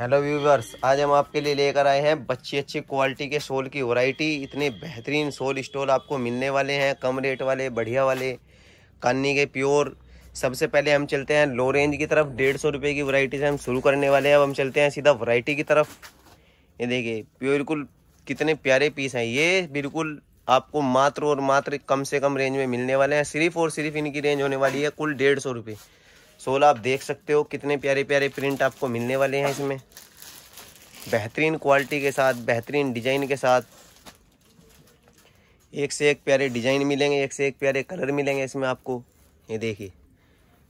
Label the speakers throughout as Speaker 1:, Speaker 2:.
Speaker 1: hello viewers आज हम आपके लिए लेकर आए हैं बच्ची अच्छी क्वालिटी के सोल की वैरायटी इतने बेहतरीन सोल स्टोल आपको मिलने वाले हैं कम रेट वाले बढ़िया वाले कानी के प्योर सबसे पहले हम चलते हैं लो रेंज की तरफ डेढ़ सौ रुपये की वैरायटी से हम शुरू करने वाले हैं अब हम चलते हैं सीधा वरायटी की तरफ ये देखिए बिल्कुल कितने प्यारे पीस हैं ये बिल्कुल आपको मात्र और मात्र कम से कम रेंज में मिलने वाले हैं सिर्फ और सिर्फ इनकी रेंज होने वाली है कुल डेढ़ सौ रुपये सोल आप देख सकते हो कितने प्यारे प्यारे प्रिंट आपको मिलने वाले हैं इसमें बेहतरीन क्वालिटी के साथ बेहतरीन डिजाइन के साथ एक से एक प्यारे डिजाइन मिलेंगे एक से एक प्यारे कलर मिलेंगे इसमें आपको ये देखिए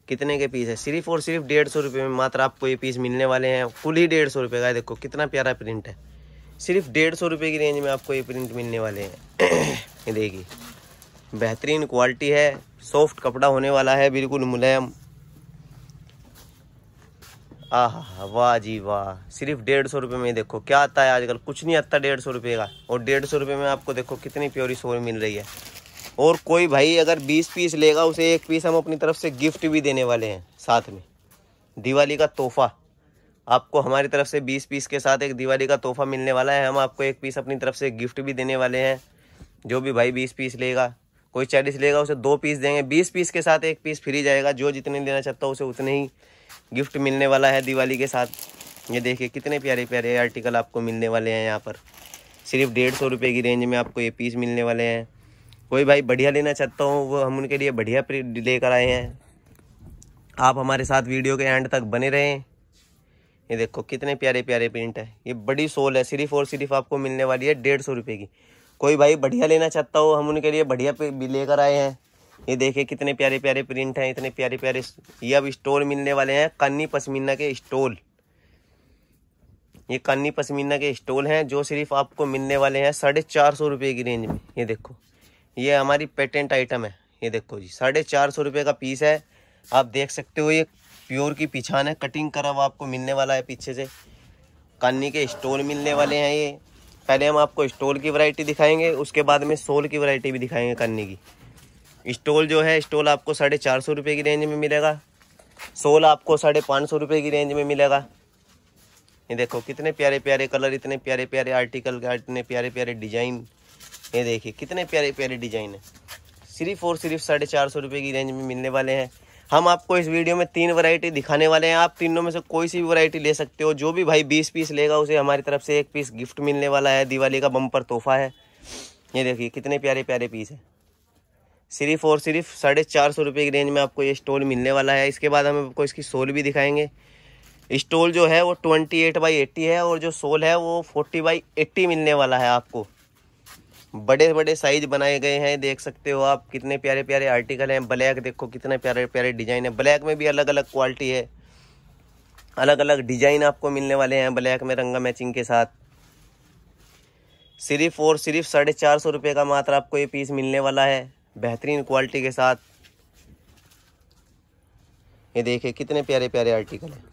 Speaker 1: कितने के पीस है सिर्फ और सिर्फ डेढ़ सौ रुपये में मात्र आपको ये पीस मिलने वाले हैं फुल ही डेढ़ सौ रुपये का देखो कितना प्यारा प्रिंट है सिर्फ डेढ़ सौ रुपये की रेंज में आपको ये प्रिंट मिलने वाले हैं ये देखिए बेहतरीन क्वालिटी है सॉफ्ट कपड़ा होने वाला है बिल्कुल मुलायम आह वाह जी वाह सिर्फ डेढ़ सौ रुपये में देखो क्या आता है आजकल कुछ नहीं आता डेढ़ सौ रुपये का और डेढ़ सौ रुपये में आपको देखो कितनी प्योरी सोर मिल रही है और कोई भाई अगर बीस पीस लेगा उसे एक पीस हम अपनी तरफ से गिफ्ट भी देने वाले हैं साथ में दिवाली का तोहफा आपको हमारी तरफ से बीस पीस के साथ एक दिवाली का तोहफा मिलने वाला है हम आपको एक पीस अपनी तरफ से गिफ्ट भी देने वाले हैं जो भी भाई बीस पीस लेगा कोई चालीस लेगा उसे दो पीस देंगे बीस पीस के साथ एक पीस फ्री जाएगा जो जितने लेना चाहता हो उसे उतने ही गिफ्ट मिलने वाला है दिवाली के साथ ये देखिए कितने प्यारे प्यारे आर्टिकल आपको मिलने वाले हैं यहाँ पर सिर्फ डेढ़ सौ रुपये की रेंज में आपको ये पीस मिलने वाले हैं कोई भाई बढ़िया लेना चाहता हूँ वो हम उनके लिए बढ़िया लेकर आए हैं आप हमारे साथ वीडियो के एंड तक बने रहें ये देखो कितने प्यारे प्यारे प्रिंट है ये बड़ी सोल है सिर्फ और सिर्फ आपको मिलने वाली है डेढ़ सौ रुपये की कोई भाई बढ़िया लेना चाहता हो हम उनके लिए बढ़िया लेकर आए हैं ये देखिए कितने प्यारे प्यारे प्रिंट हैं इतने प्यारे प्यारे ये अब स्टोल मिलने वाले हैं कन्नी पश्मीना के स्टोल ये कन्नी पश्मीना के स्टोल हैं जो सिर्फ आपको मिलने वाले हैं साढ़े चार सौ रुपये की रेंज में ये देखो ये हमारी पेटेंट आइटम है ये देखो जी साढ़े चार सौ रुपये का पीस है आप देख सकते हो ये प्योर की पिछान है कटिंग करा हुआ आपको मिलने वाला है पीछे से कन्नी के स्टोल मिलने वाले हैं ये पहले हम आपको स्टोल की वरायटी दिखाएंगे उसके बाद में सोल की वरायटी भी दिखाएंगे कन्नी की स्टोल जो है स्टोल आपको साढ़े चार सौ रुपये की रेंज में मिलेगा सोल आपको साढ़े पाँच सौ रुपये की रेंज में मिलेगा ये देखो कितने प्यारे प्यारे कलर इतने प्यारे प्यारे आर्टिकल इतने प्यारे प्यारे डिजाइन ये देखिए कितने प्यारे प्यारे डिजाइन है सिर्फ और सिर्फ साढ़े चार सौ रुपये की रेंज में मिलने वाले हैं हम आपको इस वीडियो में तीन वैरायटी दिखाने वाले हैं आप तीनों में से कोई सी भी वैरायटी ले सकते हो जो भी भाई बीस पीस लेगा उसे हमारी तरफ से एक पीस गिफ्ट मिलने वाला है दिवाली का बम्पर तोहफा है ये देखिए कितने प्यारे प्यारे पीस है सिर्फ और सिर्फ साढ़े चार सौ रुपये की रेंज में आपको ये स्टॉल मिलने वाला है इसके बाद हम आपको इसकी सोल भी दिखाएंगे स्टॉल जो है वो ट्वेंटी एट बाई एट्टी है और जो सोल है वो फोर्टी बाई एट्टी मिलने वाला है आपको बड़े बड़े साइज बनाए गए हैं देख सकते हो आप कितने प्यारे प्यारे आर्टिकल हैं ब्लैक देखो कितने प्यारे प्यारे डिजाइन है ब्लैक में भी अलग अलग क्वालिटी है अलग अलग डिजाइन आपको मिलने वाले हैं ब्लैक में रंगा मैचिंग के साथ सिर्फ और सिर्फ साढ़े चार सौ रुपये का मात्र आपको ये पीस मिलने वाला है बेहतरीन क्वालिटी के साथ ये देखिए कितने प्यारे प्यारे आर्टिकल हैं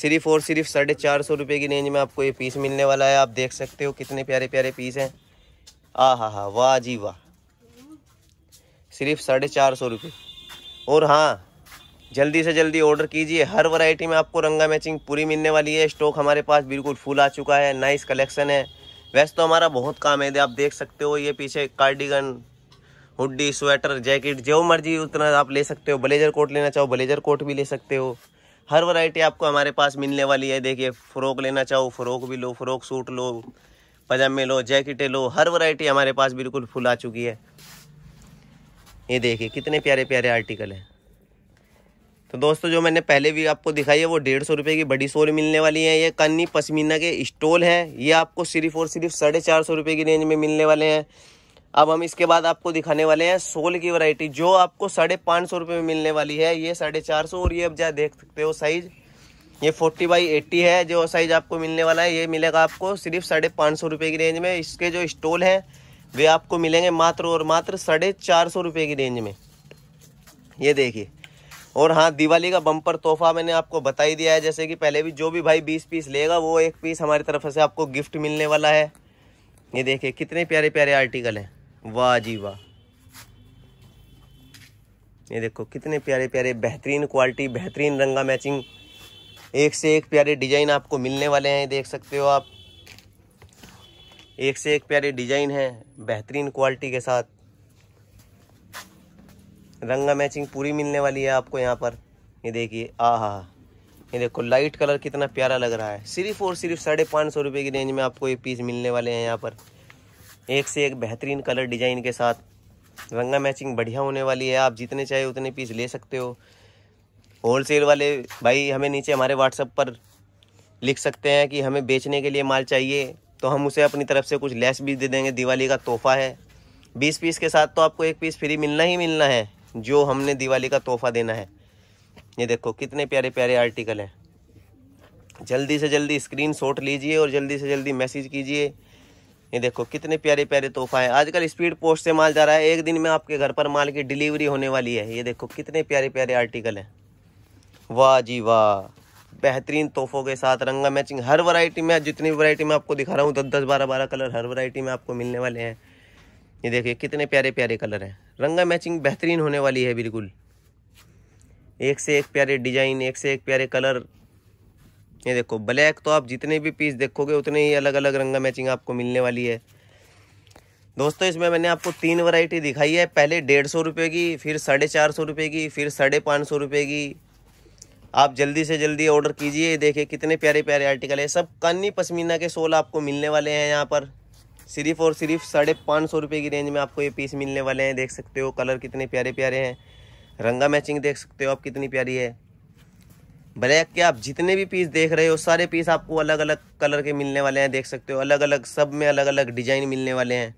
Speaker 1: सिर्फ और सिर्फ साढ़े चार सौ रुपये की रेंज में आपको ये पीस मिलने वाला है आप देख सकते हो कितने प्यारे प्यारे पीस हैं आ हा हा वाह जी वाह सिर्फ साढ़े चार सौ रुपये और हाँ जल्दी से जल्दी ऑर्डर कीजिए हर वैरायटी में आपको रंगा मैचिंग पूरी मिलने वाली है स्टॉक हमारे पास बिल्कुल फुल आ चुका है नाइस कलेक्शन है वैसे तो हमारा बहुत काम है आप देख सकते हो ये पीछे कार्डिगन हुडी स्वेटर जैकेट जो मर्जी उतना आप ले सकते हो ब्लेजर कोट लेना चाहो ब्लेजर कोट भी ले सकते हो हर वैरायटी आपको हमारे पास मिलने वाली है देखिए फ्रॉक लेना चाहो फ्रॉक भी लो फ्रॉक सूट लो पजामे लो जैकेटें लो हर वैरायटी हमारे पास बिल्कुल फुल आ चुकी है ये देखिए कितने प्यारे प्यारे आर्टिकल हैं तो दोस्तों जो मैंने पहले भी आपको दिखाई है वो डेढ़ सौ रुपये की बड़ी सोल मिलने वाली है ये कन्नी पश्मीना के स्टॉल हैं ये आपको सिर्फ और सिर्फ साढ़े चार सौ रुपये की रेंज में मिलने वाले हैं अब हम इसके बाद आपको दिखाने वाले हैं सोल की वरायटी जो आपको साढ़े पाँच सौ रुपये में मिलने वाली है ये साढ़े चार सौ और ये अब जहाँ देख सकते हो साइज ये फोर्टी बाई एट्टी है जो साइज आपको मिलने वाला है ये मिलेगा आपको सिर्फ साढ़े पाँच सौ रुपये की रेंज में इसके जो स्टॉल हैं वे आपको मिलेंगे मात्र और मात्र साढ़े चार सौ रुपये की रेंज में ये देखिए और हाँ दिवाली का बम्पर तोहफा मैंने आपको बता ही दिया है जैसे कि पहले भी जो भी भाई बीस पीस लेगा वो एक पीस हमारी तरफ से आपको गिफ्ट मिलने वाला है ये देखिए कितने प्यारे प्यारे आर्टिकल हैं वाह जी वाह ये देखो कितने प्यारे प्यारे बेहतरीन क्वालिटी बेहतरीन रंगा मैचिंग एक से एक प्यारे डिजाइन आपको मिलने वाले हैं देख सकते हो आप एक से एक प्यारे डिजाइन हैं बेहतरीन क्वालिटी के साथ रंगा मैचिंग पूरी मिलने वाली है आपको यहाँ पर ये देखिए आ हा ये देखो लाइट कलर कितना प्यारा लग रहा है सिर्फ और सिर्फ साढ़े पाँच सौ रुपये की रेंज में आपको ये पीस मिलने वाले हैं यहाँ पर एक से एक बेहतरीन कलर डिजाइन के साथ रंगा मैचिंग बढ़िया होने वाली है आप जितने चाहे उतने पीस ले सकते हो होलसेल वाले भाई हमें नीचे हमारे व्हाट्सअप पर लिख सकते हैं कि हमें बेचने के लिए माल चाहिए तो हम उसे अपनी तरफ से कुछ लेस भी दे देंगे दिवाली का तोहफा है बीस पीस के साथ तो आपको एक पीस फ्री मिलना ही मिलना है जो हमने दिवाली का तोहफा देना है ये देखो कितने प्यारे प्यारे आर्टिकल हैं जल्दी से जल्दी स्क्रीन लीजिए और जल्दी से जल्दी मैसेज कीजिए ये देखो कितने प्यारे प्यारे तोहफा है आजकल स्पीड पोस्ट से माल जा रहा है एक दिन में आपके घर पर माल की डिलीवरी होने वाली है ये देखो कितने प्यारे प्यारे आर्टिकल हैं वाह जी वाह बेहतरीन तोहफों के साथ रंगा मैचिंग हर वैरायटी में जितनी भी वैरायटी में आपको दिखा रहा हूँ दस दस बारह बारह कलर हर वैरायटी में आपको मिलने वाले हैं ये देखिए कितने प्यारे प्यारे कलर हैं रंगा मैचिंग बेहतरीन होने वाली है बिल्कुल एक से एक प्यारे डिजाइन एक से एक प्यारे कलर ये देखो ब्लैक तो आप जितने भी पीस देखोगे उतने ही अलग अलग रंग मैचिंग आपको मिलने वाली है दोस्तों इसमें मैंने आपको तीन वैरायटी दिखाई है पहले डेढ़ सौ रुपये की फिर साढ़े चार सौ रुपये की फिर साढ़े पाँच सौ रुपये की आप जल्दी से जल्दी ऑर्डर कीजिए देखिए कितने प्यारे प्यारे आर्टिकल है सब कानी पश्मीना के सोल आपको मिलने वाले हैं यहाँ पर सिर्फ और सिर्फ साढ़े पाँच सौ रुपये की रेंज में आपको ये पीस मिलने वाले हैं देख सकते हो कलर कितने प्यारे प्यारे हैं रंगा मैचिंग देख सकते हो आप कितनी प्यारी है ब्लैक के आप जितने भी पीस देख रहे हो सारे पीस आपको अलग अलग कलर के मिलने वाले हैं देख सकते हो अलग अलग सब में अलग अलग डिजाइन मिलने वाले हैं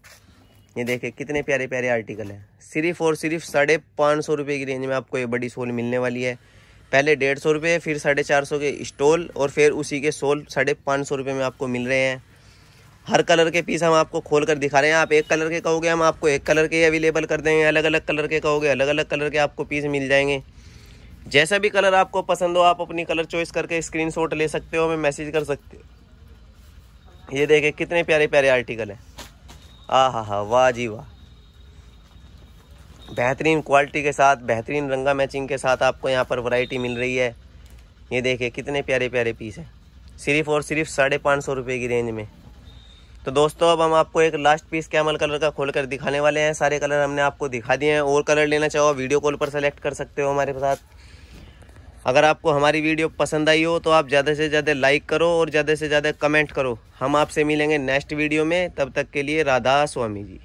Speaker 1: ये देखे कितने प्यारे प्यारे आर्टिकल हैं सिर्फ और सिर्फ साढ़े पाँच सौ रुपये की रेंज में आपको ये बड़ी सोल मिलने वाली है पहले डेढ़ सौ रुपये फिर साढ़े चार सौ के स्टोल और फिर उसी के सोल साढ़े पाँच सौ रुपये में आपको मिल रहे हैं हर कलर के पीस हम आपको खोल कर दिखा रहे हैं आप एक कलर के कहोगे हम आपको एक कलर के अवेलेबल कर देंगे अलग अलग कलर के कहोगे अलग अलग कलर के आपको पीस मिल जाएंगे जैसा भी कलर आपको पसंद हो आप अपनी कलर चॉइस करके शॉट ले सकते हो हमें मैसेज कर सकते हो ये देखे कितने प्यारे प्यारे आर्टिकल हैं आ हा हा वाह जी वाह बेहतरीन क्वालिटी के साथ बेहतरीन रंगा मैचिंग के साथ आपको यहाँ पर वैरायटी मिल रही है ये देखे कितने प्यारे प्यारे पीस हैं सिर्फ और सिर्फ साढ़े पाँच सौ रुपये की रेंज में तो दोस्तों अब हम आपको एक लास्ट पीस कैमल कलर का खोल कर दिखाने वाले हैं सारे कलर हमने आपको दिखा दिए हैं और कलर लेना चाहो वीडियो कॉल पर सेलेक्ट कर सकते हो हमारे साथ अगर आपको हमारी वीडियो पसंद आई हो तो आप ज़्यादा से ज़्यादा लाइक करो और ज़्यादा से ज़्यादा कमेंट करो हम आपसे मिलेंगे नेक्स्ट वीडियो में तब तक के लिए राधा स्वामी जी